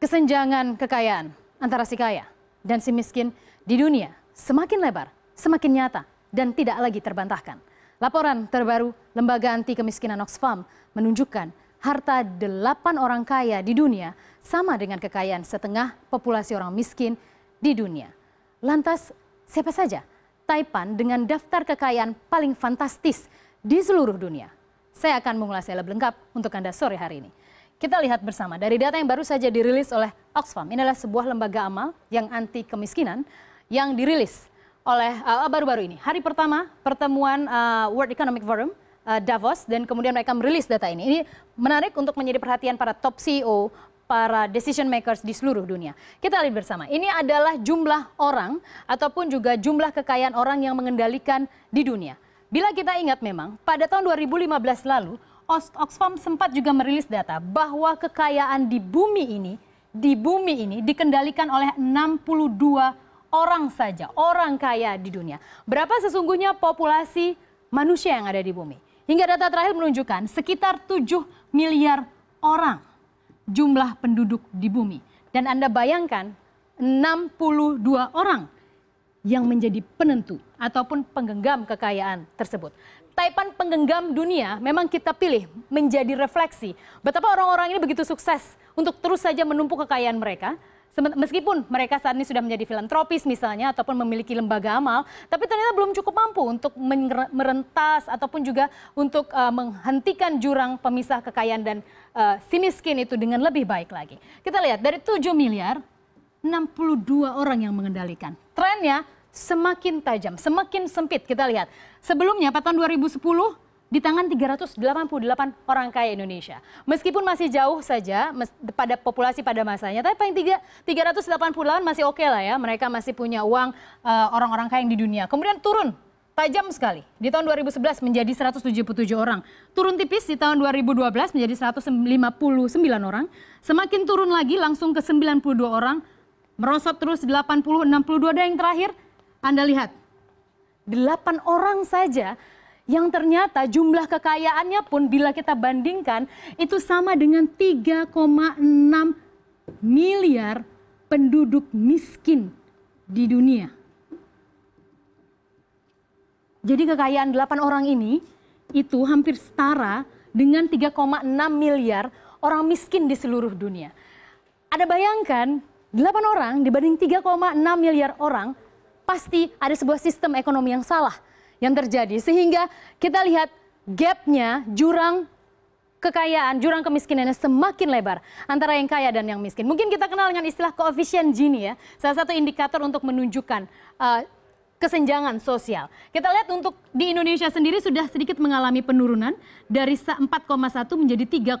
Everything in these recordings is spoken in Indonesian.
kesenjangan kekayaan antara si kaya dan si miskin di dunia semakin lebar, semakin nyata, dan tidak lagi terbantahkan. Laporan terbaru Lembaga Anti Kemiskinan Oxfam menunjukkan harta delapan orang kaya di dunia sama dengan kekayaan setengah populasi orang miskin di dunia. Lantas siapa saja Taipan dengan daftar kekayaan paling fantastis di seluruh dunia? Saya akan mengulasnya lebih lengkap untuk Anda sore hari ini. Kita lihat bersama dari data yang baru saja dirilis oleh Oxfam. inilah sebuah lembaga amal yang anti kemiskinan yang dirilis oleh eh, baru-baru uh, ini. Hari pertama pertemuan uh, World Economic Forum eh, Davos dan kemudian mereka merilis data ini. Ini menarik untuk menjadi perhatian para top CEO, para decision makers di seluruh dunia. Kita lihat bersama. Ini adalah jumlah orang ataupun juga jumlah kekayaan orang yang mengendalikan di dunia. Bila kita ingat memang pada tahun 2015 lalu Oxfam sempat juga merilis data bahwa kekayaan di bumi ini, di bumi ini dikendalikan oleh 62 orang saja, orang kaya di dunia. Berapa sesungguhnya populasi manusia yang ada di bumi? Hingga data terakhir menunjukkan sekitar 7 miliar orang jumlah penduduk di bumi. Dan Anda bayangkan 62 orang yang menjadi penentu ataupun penggenggam kekayaan tersebut. Taipan penggenggam dunia memang kita pilih menjadi refleksi betapa orang-orang ini begitu sukses untuk terus saja menumpuk kekayaan mereka. Meskipun mereka saat ini sudah menjadi filantropis misalnya ataupun memiliki lembaga amal, tapi ternyata belum cukup mampu untuk merentas ataupun juga untuk uh, menghentikan jurang pemisah kekayaan dan uh, eh, si miskin itu dengan lebih baik lagi. Kita lihat dari 7 miliar 62 orang yang mengendalikan. Trennya semakin tajam, semakin sempit. Kita lihat, sebelumnya pada tahun 2010 di tangan 388 orang kaya Indonesia. Meskipun masih jauh saja pada populasi pada masanya, tapi paling tiga, 388 masih oke okay lah ya. Mereka masih punya uang eh, orang-orang uh, kaya yang di dunia. Kemudian turun tajam sekali. Di tahun 2011 menjadi 177 orang. Turun tipis di tahun 2012 menjadi 159 orang. Semakin turun lagi langsung ke 92 orang. Merosot terus 80, 62 dan yang terakhir anda lihat, delapan orang saja yang ternyata jumlah kekayaannya pun bila kita bandingkan itu sama dengan 3,6 miliar penduduk miskin di dunia. Jadi kekayaan delapan orang ini itu hampir setara dengan 3,6 miliar orang miskin di seluruh dunia. Ada bayangkan 8 orang dibanding 3,6 miliar orang pasti ada sebuah sistem ekonomi yang salah yang terjadi. Sehingga kita lihat gapnya jurang kekayaan, jurang kemiskinannya semakin lebar antara yang kaya dan yang miskin. Mungkin kita kenal dengan istilah koefisien Gini ya, salah satu indikator untuk menunjukkan uh, kesenjangan sosial. Kita lihat untuk di Indonesia sendiri sudah sedikit mengalami penurunan dari 4,1 menjadi 3,9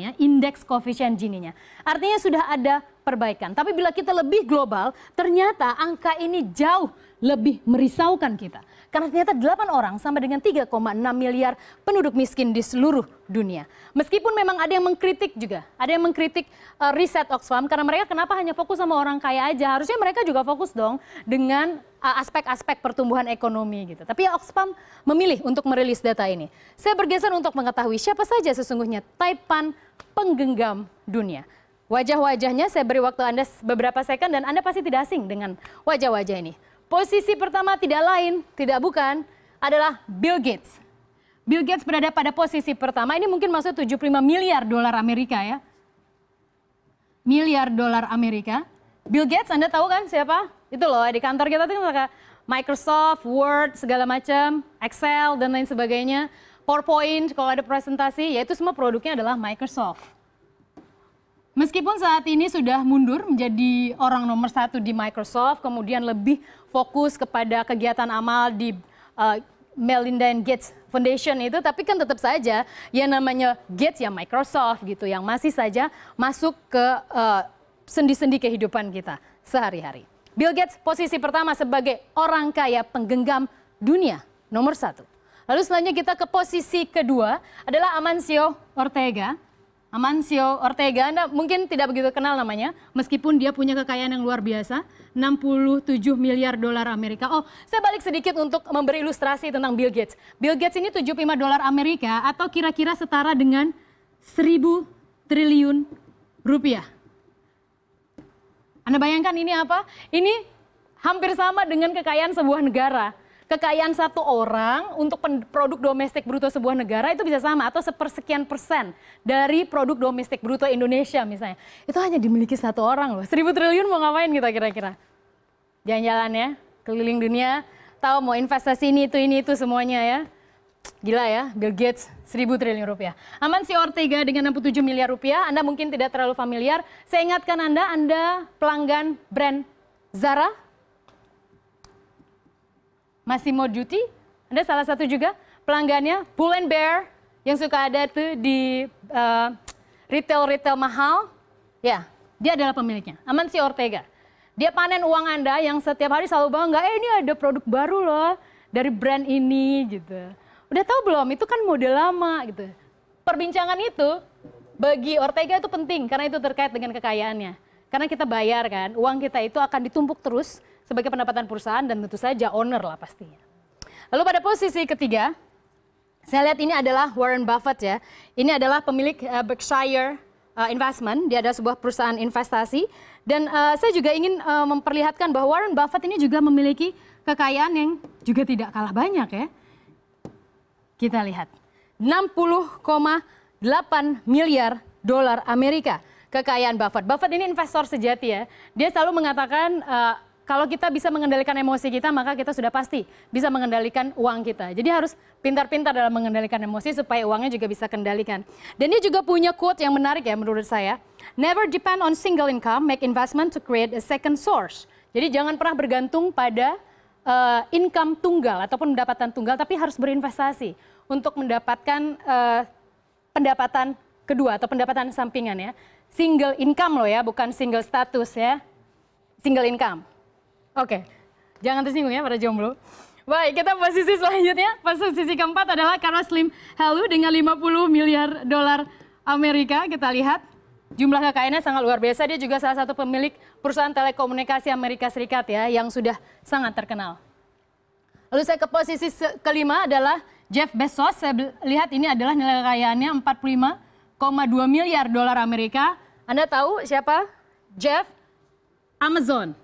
ya indeks koefisien Gini-nya. Artinya sudah ada perbaikan. Tapi bila kita lebih global, ternyata angka ini jauh lebih merisaukan kita. Karena ternyata 8 orang sama dengan 3,6 miliar penduduk miskin di seluruh dunia. Meskipun memang ada yang mengkritik juga, ada yang mengkritik uh, riset Oxfam karena mereka kenapa hanya fokus sama orang kaya aja? Harusnya mereka juga fokus dong dengan eh, aspek-aspek pertumbuhan ekonomi gitu. Tapi Oxfam memilih untuk merilis data ini. Saya bergeser untuk mengetahui siapa saja sesungguhnya Taipan penggenggam dunia. Wajah-wajahnya saya beri waktu Anda beberapa second dan Anda pasti tidak asing dengan wajah-wajah ini. Posisi pertama tidak lain, tidak bukan, adalah Bill Gates. Bill Gates berada pada posisi pertama, ini mungkin maksud 75 miliar dolar Amerika ya. Miliar dolar Amerika. Bill Gates Anda tahu kan siapa? Itu loh di kantor kita tuh Microsoft, Word, segala macam, Excel dan lain sebagainya. PowerPoint kalau ada presentasi, yaitu semua produknya adalah Microsoft. Meskipun saat ini sudah mundur menjadi orang nomor satu di Microsoft, kemudian lebih fokus kepada kegiatan amal di uh, Melinda and Gates Foundation itu, tapi kan tetap saja yang namanya Gates ya Microsoft gitu, yang masih saja masuk ke eh, sendi-sendi uh, kehidupan kita sehari-hari. Bill Gates posisi pertama sebagai orang kaya penggenggam dunia nomor satu. Lalu selanjutnya kita ke posisi kedua adalah Amancio Ortega Amancio Ortega. Anda mungkin tidak begitu kenal namanya, meskipun dia punya kekayaan yang luar biasa, 67 miliar dolar Amerika. Oh, saya balik sedikit untuk memberi ilustrasi tentang Bill Gates. Bill Gates ini 75 dolar Amerika atau kira-kira setara dengan 1000 triliun rupiah. Anda bayangkan ini apa? Ini hampir sama dengan kekayaan sebuah negara kekayaan satu orang untuk produk domestik bruto sebuah negara itu bisa sama atau sepersekian persen dari produk domestik bruto Indonesia misalnya. Itu hanya dimiliki satu orang loh. Seribu triliun mau ngapain kita kira-kira? Jalan-jalan ya, keliling dunia, tahu mau investasi ini itu ini itu semuanya ya. Gila ya, Bill Gates 1000 triliun rupiah. aman si Ortega dengan 67 miliar rupiah, Anda mungkin tidak terlalu familiar. Saya ingatkan Anda, Anda pelanggan brand Zara, masih mau duty? Anda salah satu juga pelanggannya, Pull and Bear yang suka ada tuh di eh, retail-retail uh, mahal. Ya, dia adalah pemiliknya, Aman Amancio Ortega. Dia panen uang Anda yang setiap hari selalu bangga, eh ini ada produk baru loh dari brand ini gitu. Udah tahu belum? Itu kan model lama gitu. Perbincangan itu bagi Ortega itu penting karena itu terkait dengan kekayaannya. Karena kita bayar kan, uang kita itu akan ditumpuk terus sebagai pendapatan perusahaan dan tentu saja owner lah pastinya. Lalu pada posisi ketiga, saya lihat ini adalah Warren Buffett ya. Ini adalah pemilik uh, Berkshire uh, Investment, dia ada sebuah perusahaan investasi dan uh, saya juga ingin uh, memperlihatkan bahwa Warren Buffett ini juga memiliki kekayaan yang juga tidak kalah banyak ya. Kita lihat. 60,8 miliar dolar Amerika kekayaan Buffett. Buffett ini investor sejati ya. Dia selalu mengatakan uh, kalau kita bisa mengendalikan emosi kita, maka kita sudah pasti bisa mengendalikan uang kita. Jadi harus pintar-pintar dalam mengendalikan emosi supaya uangnya juga bisa kendalikan. Dan dia juga punya quote yang menarik ya menurut saya. Never depend on single income, make investment to create a second source. Jadi jangan pernah bergantung pada uh, income tunggal ataupun pendapatan tunggal, tapi harus berinvestasi untuk mendapatkan uh, pendapatan kedua atau pendapatan sampingan ya. Single income loh ya, bukan single status ya. Single income. Oke, jangan tersinggung ya pada jomblo. Baik, kita posisi selanjutnya. Posisi keempat adalah karena Slim Helu dengan 50 miliar dolar Amerika. Kita lihat jumlah kekayaannya sangat luar biasa. Dia juga salah satu pemilik perusahaan telekomunikasi Amerika Serikat ya yang sudah sangat terkenal. Lalu saya ke posisi kelima adalah Jeff Bezos. Saya lihat ini adalah nilai kekayaannya 45,2 miliar dolar Amerika. Anda tahu siapa? Jeff Amazon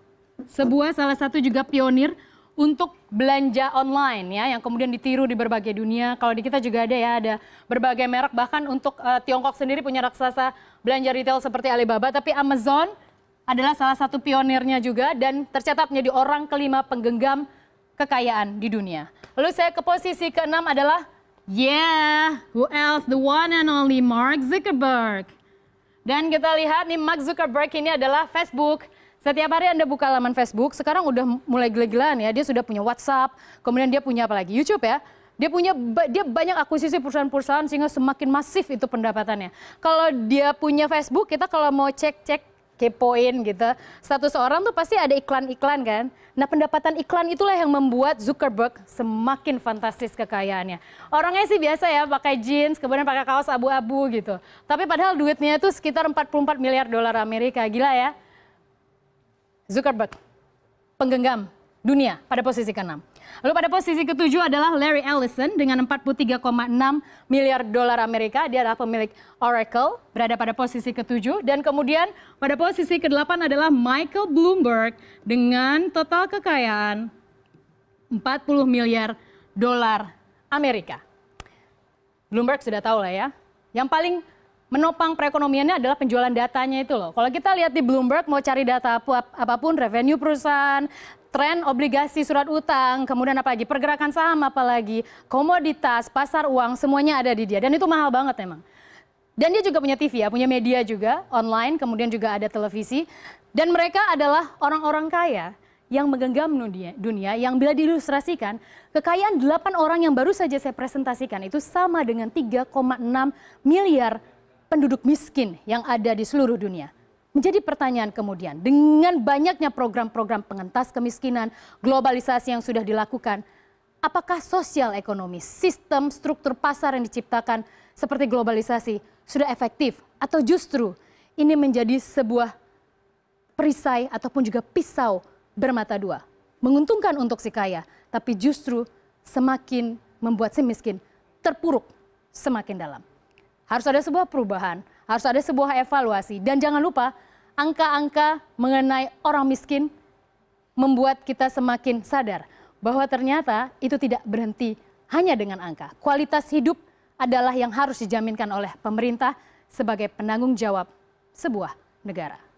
sebuah salah satu juga pionir untuk belanja online ya yang kemudian ditiru di berbagai dunia. Kalau di kita juga ada ya ada berbagai merek bahkan untuk uh, Tiongkok sendiri punya raksasa belanja retail seperti Alibaba tapi Amazon adalah salah satu pionirnya juga dan tercatat menjadi orang kelima penggenggam kekayaan di dunia. Lalu saya ke posisi keenam adalah yeah, who else the one and only Mark Zuckerberg. Dan kita lihat nih Mark Zuckerberg ini adalah Facebook setiap hari Anda buka laman Facebook, sekarang udah mulai gila-gilaan ya. Dia sudah punya WhatsApp, kemudian dia punya apa lagi? YouTube ya. Dia punya dia banyak akuisisi perusahaan-perusahaan sehingga semakin masif itu pendapatannya. Kalau dia punya Facebook, kita kalau mau cek-cek kepoin gitu. Status orang tuh pasti ada iklan-iklan kan. Nah pendapatan iklan itulah yang membuat Zuckerberg semakin fantastis kekayaannya. Orangnya sih biasa ya pakai jeans, kemudian pakai kaos abu-abu gitu. Tapi padahal duitnya itu sekitar 44 miliar dolar Amerika. Gila ya. Zuckerberg, penggenggam dunia pada posisi ke-6. Lalu pada posisi ke-7 adalah Larry Ellison dengan 43,6 miliar dolar Amerika. Dia adalah pemilik Oracle, berada pada posisi ke-7. Dan kemudian pada posisi ke-8 adalah Michael Bloomberg dengan total kekayaan 40 miliar dolar Amerika. Bloomberg sudah tahu lah ya. Yang paling menopang perekonomiannya adalah penjualan datanya itu loh. Kalau kita lihat di Bloomberg mau cari data ap apapun, revenue perusahaan, tren obligasi surat utang, kemudian apalagi pergerakan saham apalagi, komoditas, pasar uang, semuanya ada di dia. Dan itu mahal banget memang. Dan dia juga punya TV ya, punya media juga, online, kemudian juga ada televisi. Dan mereka adalah orang-orang kaya yang menggenggam dunia, dunia yang bila diilustrasikan kekayaan 8 orang yang baru saja saya presentasikan itu sama dengan 3,6 miliar penduduk miskin yang ada di seluruh dunia. Menjadi pertanyaan kemudian, dengan banyaknya program-program pengentas kemiskinan, globalisasi yang sudah dilakukan, apakah sosial ekonomi, sistem struktur pasar yang diciptakan seperti globalisasi sudah efektif atau justru ini menjadi sebuah perisai ataupun juga pisau bermata dua. Menguntungkan untuk si kaya, tapi justru semakin membuat si miskin terpuruk semakin dalam harus ada sebuah perubahan, harus ada sebuah evaluasi. Dan jangan lupa, angka-angka mengenai orang miskin membuat kita semakin sadar bahwa ternyata itu tidak berhenti hanya dengan angka. Kualitas hidup adalah yang harus dijaminkan oleh pemerintah sebagai penanggung jawab sebuah negara.